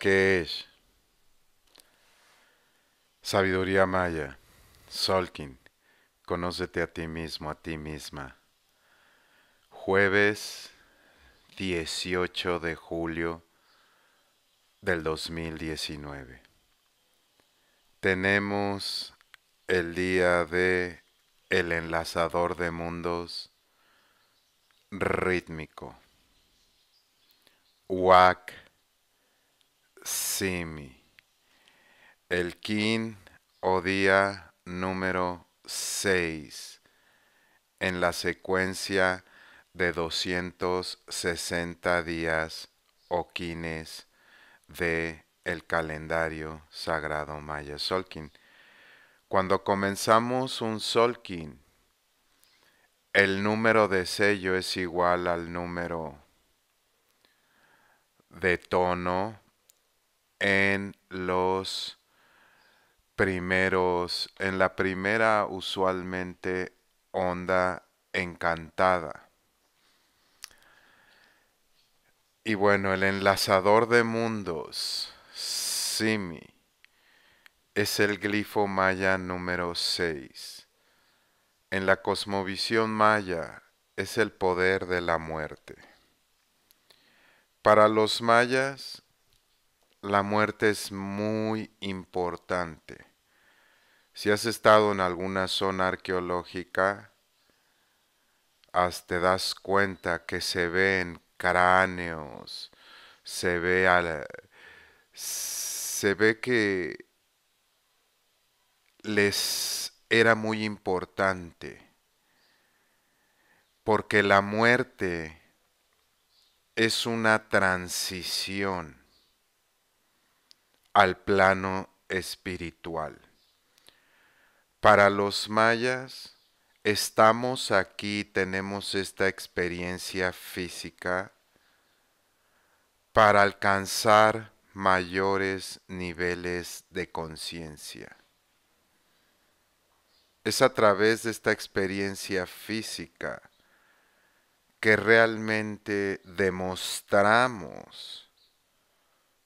es. Sabiduría Maya, Solkin, conócete a ti mismo, a ti misma. Jueves 18 de julio del 2019. Tenemos el día de el enlazador de mundos rítmico. Wack. El Kin o día número 6 en la secuencia de 260 días o quines de el calendario sagrado maya Solkin. Cuando comenzamos un Solkin, el número de sello es igual al número de tono en los primeros, en la primera usualmente onda encantada. Y bueno, el enlazador de mundos, Simi, es el glifo maya número 6. En la cosmovisión maya es el poder de la muerte. Para los mayas, la muerte es muy importante. Si has estado en alguna zona arqueológica, te das cuenta que se ven cráneos, se ve se ve que les era muy importante porque la muerte es una transición al plano espiritual. Para los mayas, estamos aquí, tenemos esta experiencia física para alcanzar mayores niveles de conciencia. Es a través de esta experiencia física que realmente demostramos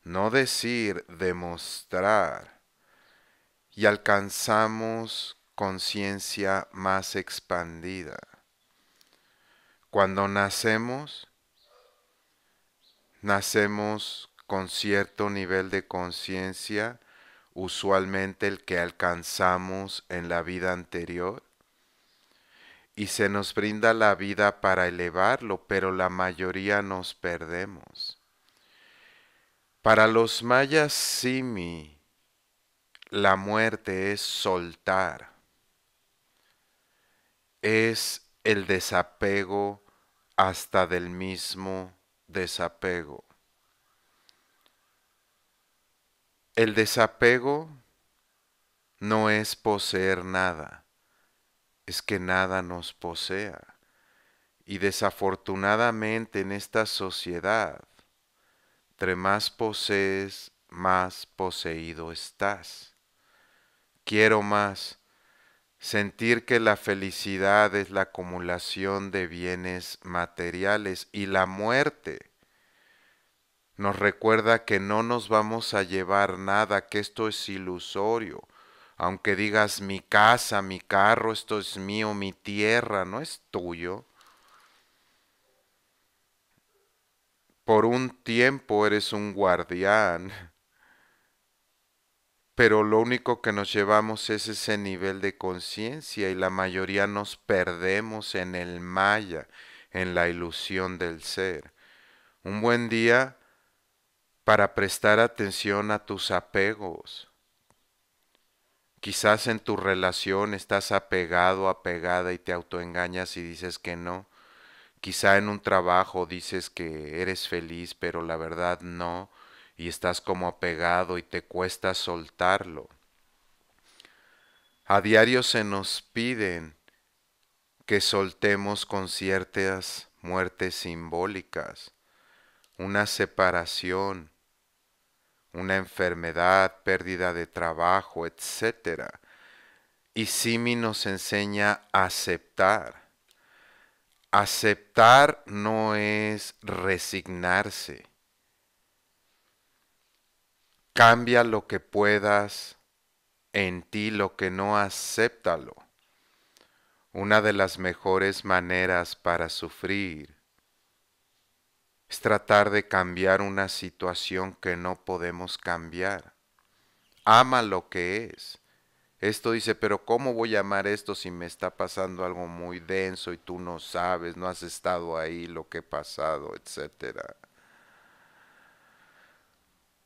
no decir, demostrar, y alcanzamos conciencia más expandida. Cuando nacemos, nacemos con cierto nivel de conciencia, usualmente el que alcanzamos en la vida anterior, y se nos brinda la vida para elevarlo, pero la mayoría nos perdemos. Para los mayas simi, la muerte es soltar, es el desapego hasta del mismo desapego. El desapego no es poseer nada, es que nada nos posea. Y desafortunadamente en esta sociedad entre más posees, más poseído estás. Quiero más, sentir que la felicidad es la acumulación de bienes materiales y la muerte nos recuerda que no nos vamos a llevar nada, que esto es ilusorio. Aunque digas mi casa, mi carro, esto es mío, mi tierra, no es tuyo. por un tiempo eres un guardián, pero lo único que nos llevamos es ese nivel de conciencia y la mayoría nos perdemos en el maya, en la ilusión del ser. Un buen día para prestar atención a tus apegos. Quizás en tu relación estás apegado, apegada y te autoengañas y dices que no quizá en un trabajo dices que eres feliz, pero la verdad no, y estás como apegado y te cuesta soltarlo. A diario se nos piden que soltemos con ciertas muertes simbólicas, una separación, una enfermedad, pérdida de trabajo, etc. Y Simi nos enseña a aceptar Aceptar no es resignarse. Cambia lo que puedas, en ti lo que no acéptalo. Una de las mejores maneras para sufrir es tratar de cambiar una situación que no podemos cambiar. Ama lo que es. Esto dice, pero ¿cómo voy a amar esto si me está pasando algo muy denso y tú no sabes, no has estado ahí, lo que he pasado, etcétera?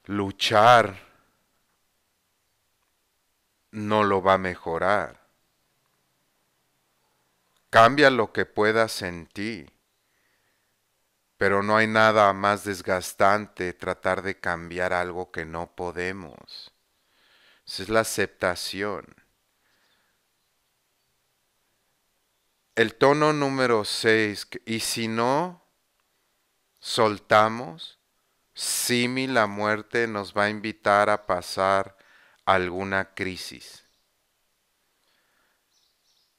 Luchar no lo va a mejorar. Cambia lo que puedas en ti. Pero no hay nada más desgastante tratar de cambiar algo que no podemos es la aceptación. El tono número 6, y si no soltamos, mi la muerte nos va a invitar a pasar alguna crisis.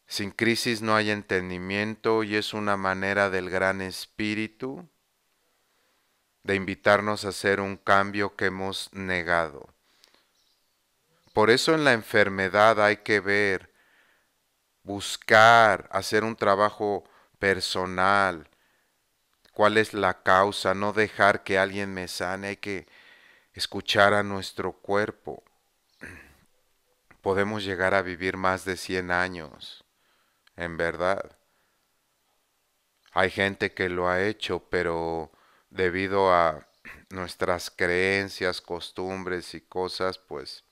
Sin crisis no hay entendimiento y es una manera del gran espíritu de invitarnos a hacer un cambio que hemos negado. Por eso en la enfermedad hay que ver, buscar, hacer un trabajo personal. ¿Cuál es la causa? No dejar que alguien me sane. Hay que escuchar a nuestro cuerpo. Podemos llegar a vivir más de 100 años, en verdad. Hay gente que lo ha hecho, pero debido a nuestras creencias, costumbres y cosas, pues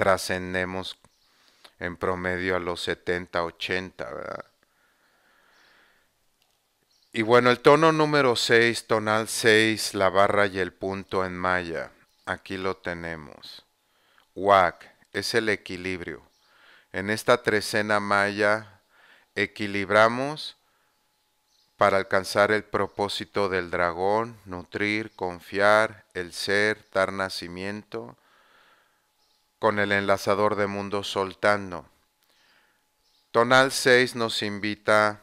trascendemos en promedio a los 70, 80, ¿verdad? Y bueno, el tono número 6, tonal 6, la barra y el punto en maya. Aquí lo tenemos. WAC, es el equilibrio. En esta trecena maya equilibramos para alcanzar el propósito del dragón, nutrir, confiar, el ser, dar nacimiento con el enlazador de mundo soltando. Tonal 6 nos invita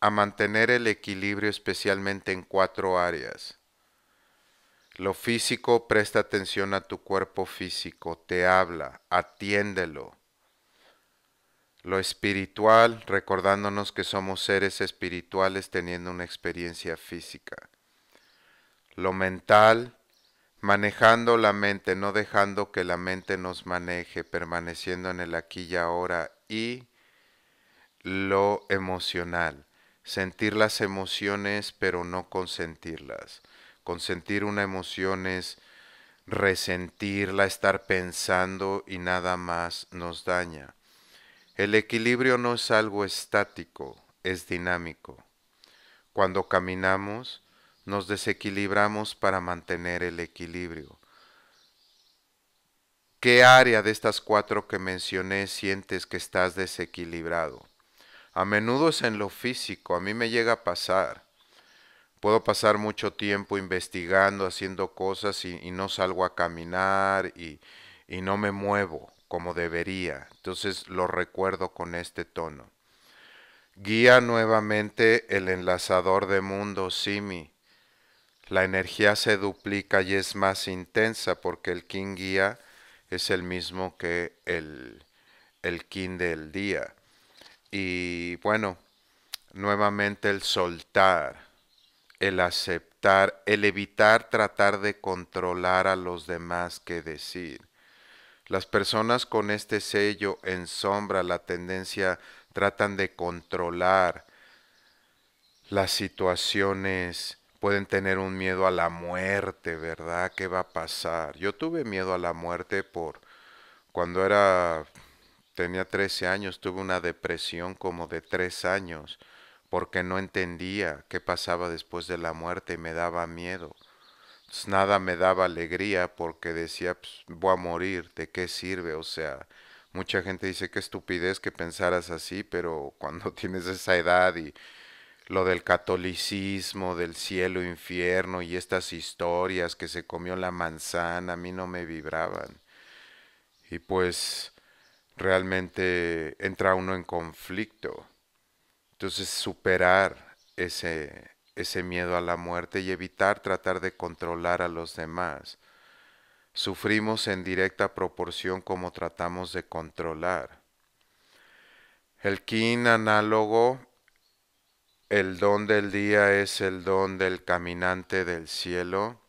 a mantener el equilibrio especialmente en cuatro áreas. Lo físico, presta atención a tu cuerpo físico, te habla, atiéndelo. Lo espiritual, recordándonos que somos seres espirituales teniendo una experiencia física. Lo mental, manejando la mente, no dejando que la mente nos maneje, permaneciendo en el aquí y ahora y lo emocional, sentir las emociones pero no consentirlas. Consentir una emoción es resentirla, estar pensando y nada más nos daña. El equilibrio no es algo estático, es dinámico. Cuando caminamos, nos desequilibramos para mantener el equilibrio. ¿Qué área de estas cuatro que mencioné sientes que estás desequilibrado? A menudo es en lo físico, a mí me llega a pasar. Puedo pasar mucho tiempo investigando, haciendo cosas y, no salgo a caminar y, y no me muevo como debería. Entonces lo recuerdo con este tono. Guía nuevamente el enlazador de mundo Simi la energía se duplica y es más intensa porque el king guía es el mismo que el, el del día. Y bueno, nuevamente el soltar, el aceptar, el evitar tratar de controlar a los demás que decir. Las personas con este sello en sombra, la tendencia, tratan de controlar las situaciones pueden tener un miedo a la muerte, ¿verdad? ¿Qué va a pasar? Yo tuve miedo a la muerte por cuando era, tenía 13 años, tuve una depresión como de 3 años porque no entendía qué pasaba después de la muerte y me daba miedo. Pues, nada me daba alegría porque decía, pues, voy a morir, ¿de qué sirve? O sea, mucha gente dice, qué estupidez que pensaras así, pero cuando tienes esa edad y lo del catolicismo, del cielo, infierno y estas historias que se comió la manzana, a mí no me vibraban. Y pues realmente entra uno en conflicto. Entonces superar ese, ese miedo a la muerte y evitar tratar de controlar a los demás. Sufrimos en directa proporción como tratamos de controlar. El kin análogo el don del día es el don del caminante del cielo.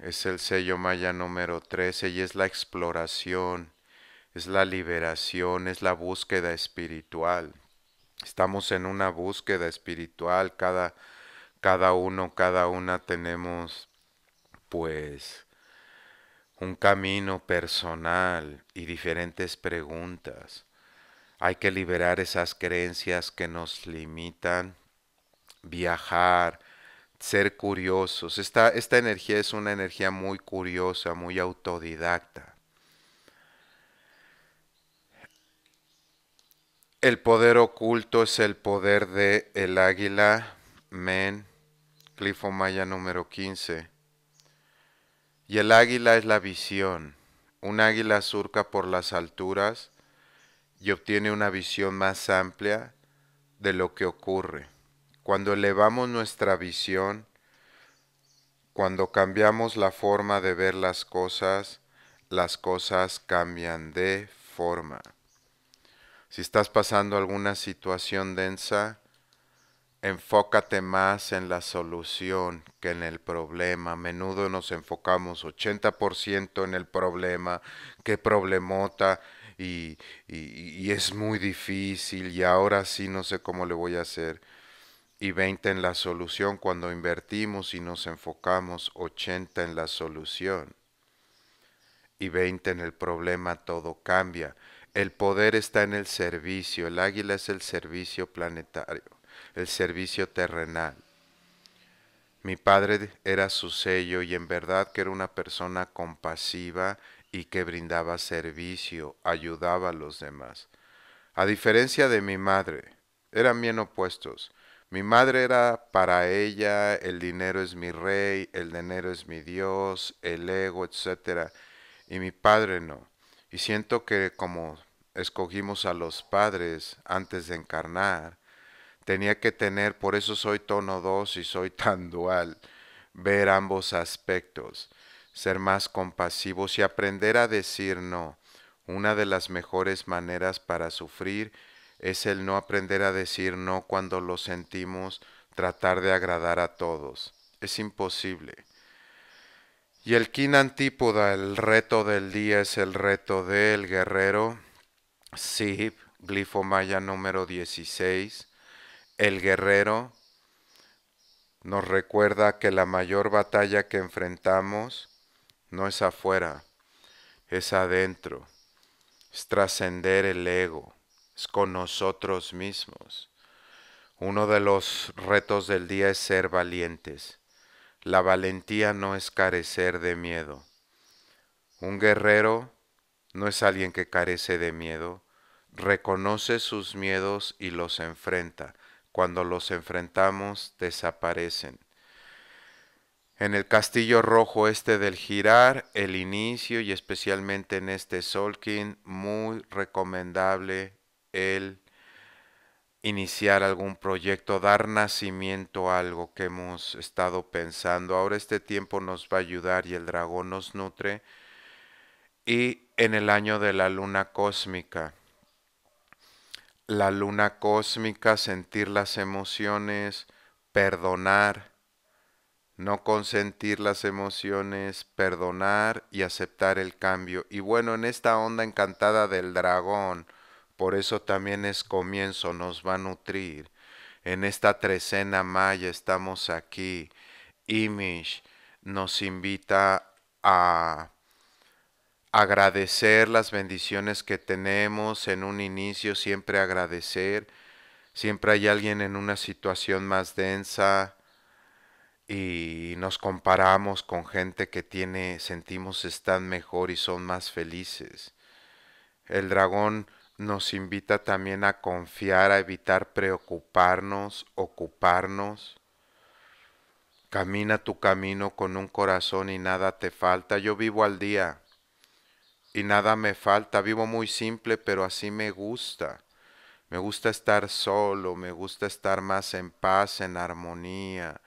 Es el sello maya número 13 y es la exploración, es la liberación, es la búsqueda espiritual. Estamos en una búsqueda espiritual, cada, cada uno, cada una tenemos pues un camino personal y diferentes preguntas. Hay que liberar esas creencias que nos limitan, viajar, ser curiosos. Esta, energía es una energía muy curiosa, muy autodidacta. El poder oculto es el poder de el águila, men, Clifo Maya número 15. Y el águila es la visión. Un águila surca por las alturas y obtiene una visión más amplia de lo que ocurre. Cuando elevamos nuestra visión, cuando cambiamos la forma de ver las cosas, las cosas cambian de forma. Si estás pasando alguna situación densa, enfócate más en la solución que en el problema. A menudo nos enfocamos 80% en el problema, qué problemota, y, y, es muy difícil y ahora sí no sé cómo le voy a hacer. Y 20 en la solución cuando invertimos y nos enfocamos, 80 en la solución. Y 20 en el problema, todo cambia. El poder está en el servicio. El águila es el servicio planetario, el servicio terrenal. Mi padre era su sello y en verdad que era una persona compasiva y que brindaba servicio, ayudaba a los demás. A diferencia de mi madre, eran bien opuestos. Mi madre era para ella, el dinero es mi rey, el dinero es mi Dios, el ego, etc. Y mi padre no. Y siento que como escogimos a los padres antes de encarnar, tenía que tener, por eso soy tono dos y soy tan dual, ver ambos aspectos ser más compasivos y aprender a decir no. Una de las mejores maneras para sufrir es el no aprender a decir no cuando lo sentimos, tratar de agradar a todos. Es imposible. Y el kin antípoda, el reto del día es el reto del guerrero. Sib, maya número 16. El guerrero nos recuerda que la mayor batalla que enfrentamos no es afuera, es adentro, es trascender el ego, es con nosotros mismos. Uno de los retos del día es ser valientes. La valentía no es carecer de miedo. Un guerrero no es alguien que carece de miedo, reconoce sus miedos y los enfrenta. Cuando los enfrentamos, desaparecen en el castillo rojo este del girar, el inicio y especialmente en este Solkin, muy recomendable el iniciar algún proyecto, dar nacimiento a algo que hemos estado pensando. Ahora este tiempo nos va a ayudar y el dragón nos nutre. Y en el año de la luna cósmica, la luna cósmica, sentir las emociones, perdonar no consentir las emociones, perdonar y aceptar el cambio. Y bueno, en esta onda encantada del dragón, por eso también es comienzo, nos va a nutrir. En esta trecena maya estamos aquí. Imish nos invita a agradecer las bendiciones que tenemos en un inicio, siempre agradecer. Siempre hay alguien en una situación más densa, y nos comparamos con gente que tiene, sentimos están mejor y son más felices. El dragón nos invita también a confiar, a evitar preocuparnos, ocuparnos. Camina tu camino con un corazón y nada te falta. Yo vivo al día y nada me falta. Vivo muy simple, pero así me gusta. Me gusta estar solo, me gusta estar más en paz, en armonía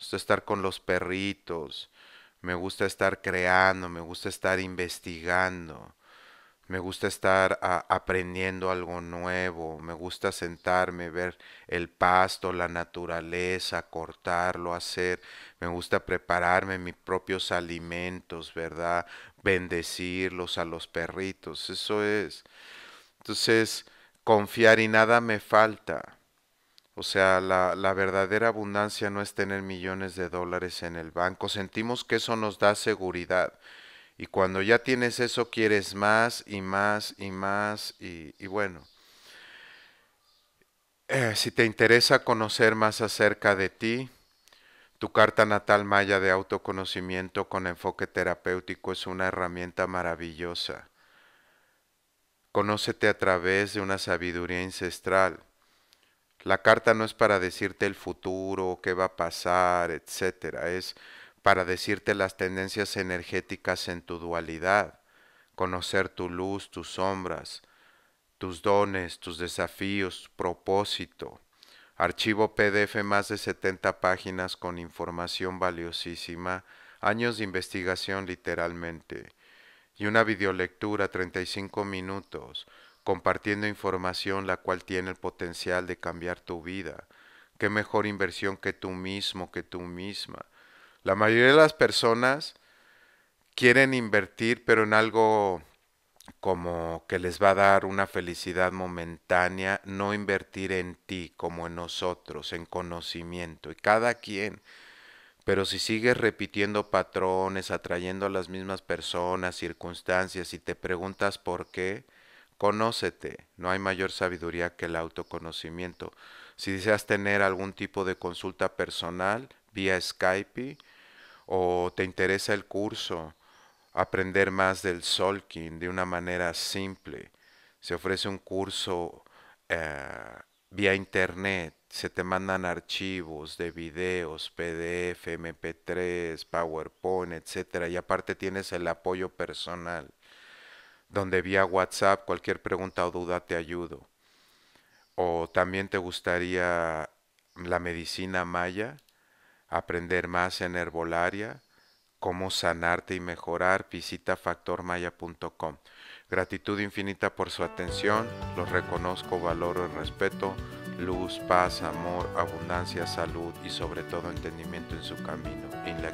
gusta estar con los perritos, me gusta estar creando, me gusta estar investigando, me gusta estar ah, aprendiendo algo nuevo, me gusta sentarme, ver el pasto, la naturaleza, cortarlo, hacer, me gusta prepararme mis propios alimentos, ¿verdad? Bendecirlos a los perritos, eso es. Entonces, confiar y nada me falta. O sea, la, verdadera abundancia no es tener millones de dólares en el banco. Sentimos que eso nos da seguridad. Y cuando ya tienes eso, quieres más y más y más. Y, bueno, eh, si te interesa conocer más acerca de ti, tu carta natal maya de autoconocimiento con enfoque terapéutico es una herramienta maravillosa. Conócete a través de una sabiduría ancestral la carta no es para decirte el futuro, qué va a pasar, etc. Es para decirte las tendencias energéticas en tu dualidad, conocer tu luz, tus sombras, tus dones, tus desafíos, propósito. Archivo PDF más de 70 páginas con información valiosísima, años de investigación literalmente, y una videolectura 35 minutos compartiendo información la cual tiene el potencial de cambiar tu vida. Qué mejor inversión que tú mismo, que tú misma. La mayoría de las personas quieren invertir, pero en algo como que les va a dar una felicidad momentánea, no invertir en ti como en nosotros, en conocimiento, y cada quien. Pero si sigues repitiendo patrones, atrayendo a las mismas personas, circunstancias, y te preguntas por qué, Conócete, no hay mayor sabiduría que el autoconocimiento. Si deseas tener algún tipo de consulta personal vía Skype o te interesa el curso, aprender más del Solking de una manera simple, se ofrece un curso eh, vía internet, se te mandan archivos de videos, PDF, MP3, PowerPoint, etc. Y aparte tienes el apoyo personal donde vía WhatsApp cualquier pregunta o duda te ayudo. O también te gustaría la medicina maya, aprender más en herbolaria, cómo sanarte y mejorar, visita factormaya.com. Gratitud infinita por su atención, los reconozco, valoro y respeto, luz, paz, amor, abundancia, salud y sobre todo entendimiento en su camino, en la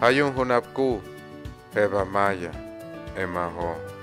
Hay Ayun Hunapku, Eva Maya. Emma Hall.